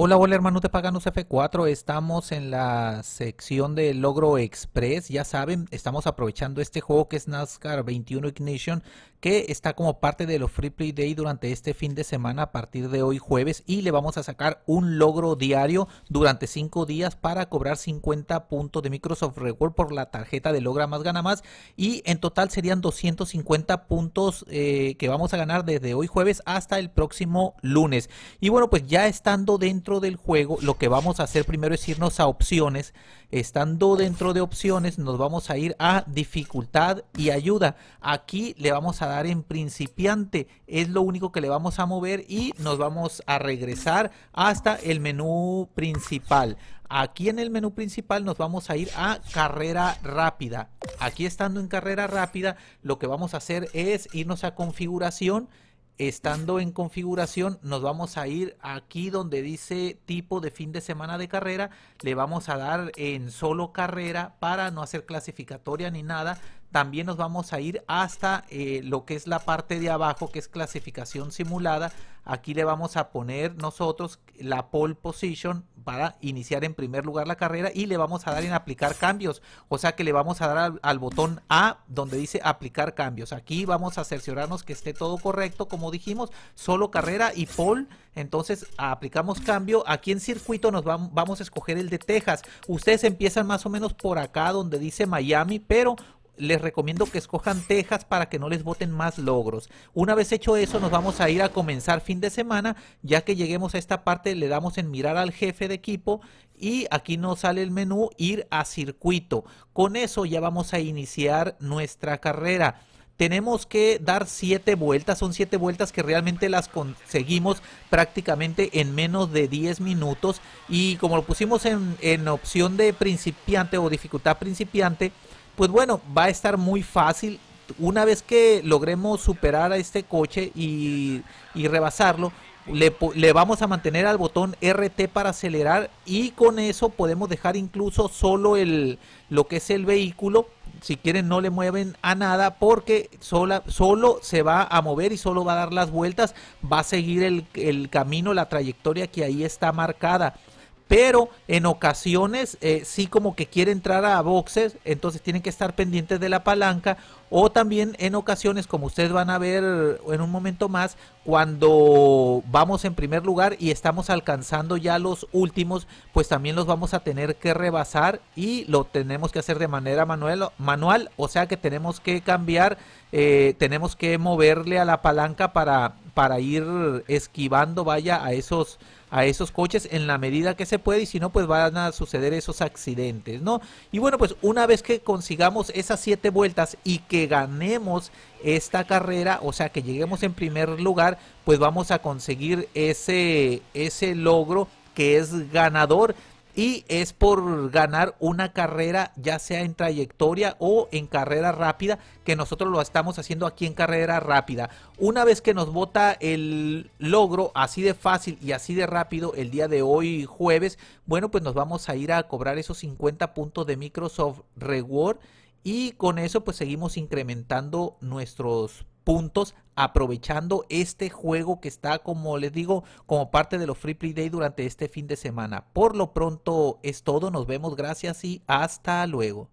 Hola, hola hermanos de Paganos F4, estamos en la sección de Logro Express, ya saben, estamos aprovechando este juego que es NASCAR 21 Ignition, que está como parte de los Free Play Day durante este fin de semana a partir de hoy jueves y le vamos a sacar un logro diario durante 5 días para cobrar 50 puntos de Microsoft Reward por la tarjeta de Logra Más Gana Más y en total serían 250 puntos eh, que vamos a ganar desde hoy jueves hasta el próximo lunes. Y bueno, pues ya estando dentro del juego, lo que vamos a hacer primero es irnos a opciones. Estando dentro de opciones, nos vamos a ir a dificultad y ayuda. Aquí le vamos a dar en principiante, es lo único que le vamos a mover y nos vamos a regresar hasta el menú principal. Aquí en el menú principal nos vamos a ir a carrera rápida. Aquí estando en carrera rápida, lo que vamos a hacer es irnos a configuración estando en configuración, nos vamos a ir aquí donde dice tipo de fin de semana de carrera. Le vamos a dar en solo carrera para no hacer clasificatoria ni nada también nos vamos a ir hasta eh, lo que es la parte de abajo, que es clasificación simulada. Aquí le vamos a poner nosotros la pole position para iniciar en primer lugar la carrera y le vamos a dar en aplicar cambios. O sea que le vamos a dar al, botón A donde dice aplicar cambios. Aquí vamos a cerciorarnos que esté todo correcto, como dijimos, solo carrera y pole. Entonces aplicamos cambio. Aquí en circuito nos vamos a escoger el de Texas. Ustedes empiezan más o menos por acá donde dice Miami, pero les recomiendo que escojan Texas para que no les voten más logros. Una vez hecho eso, nos vamos a ir a comenzar fin de semana. Ya que lleguemos a esta parte, le damos en mirar al jefe de equipo y aquí nos sale el menú ir a circuito. Con eso ya vamos a iniciar nuestra carrera tenemos que dar siete vueltas. Son siete vueltas que realmente las conseguimos prácticamente en menos de 10 minutos. Y como lo pusimos en, en opción de principiante o dificultad principiante, pues bueno, va a estar muy fácil. Una vez que logremos superar a este coche y, rebasarlo, le, vamos a mantener al botón RT para acelerar y con eso podemos dejar incluso solo el lo que es el vehículo. Si quieren no le mueven a nada porque solo se va a mover y solo va a dar las vueltas. Va a seguir el camino, la trayectoria que ahí está marcada pero en ocasiones eh, sí como que quiere entrar a boxes, entonces tienen que estar pendientes de la palanca o también en ocasiones, como ustedes van a ver en un momento más, cuando vamos en primer lugar y estamos alcanzando ya los últimos, pues también los vamos a tener que rebasar y lo tenemos que hacer de manera manual, manual o sea que tenemos que cambiar, eh, tenemos que moverle a la palanca para, para ir esquivando, vaya, a esos a esos coches en la medida que se puede y si no pues van a suceder esos accidentes, ¿no? Y bueno, pues una vez que consigamos esas siete vueltas y que ganemos esta carrera, o sea que lleguemos en primer lugar, pues vamos a conseguir ese, ese logro que es ganador y es por ganar una carrera, ya sea en trayectoria o en carrera rápida, que nosotros lo estamos haciendo aquí en carrera rápida. Una vez que nos vota el logro así de fácil y así de rápido el día de hoy jueves, bueno, pues nos vamos a ir a cobrar esos 50 puntos de Microsoft Reward y con eso pues seguimos incrementando nuestros puntos aprovechando este juego que está como les digo como parte de los Free Play Day durante este fin de semana. Por lo pronto es todo, nos vemos, gracias y hasta luego.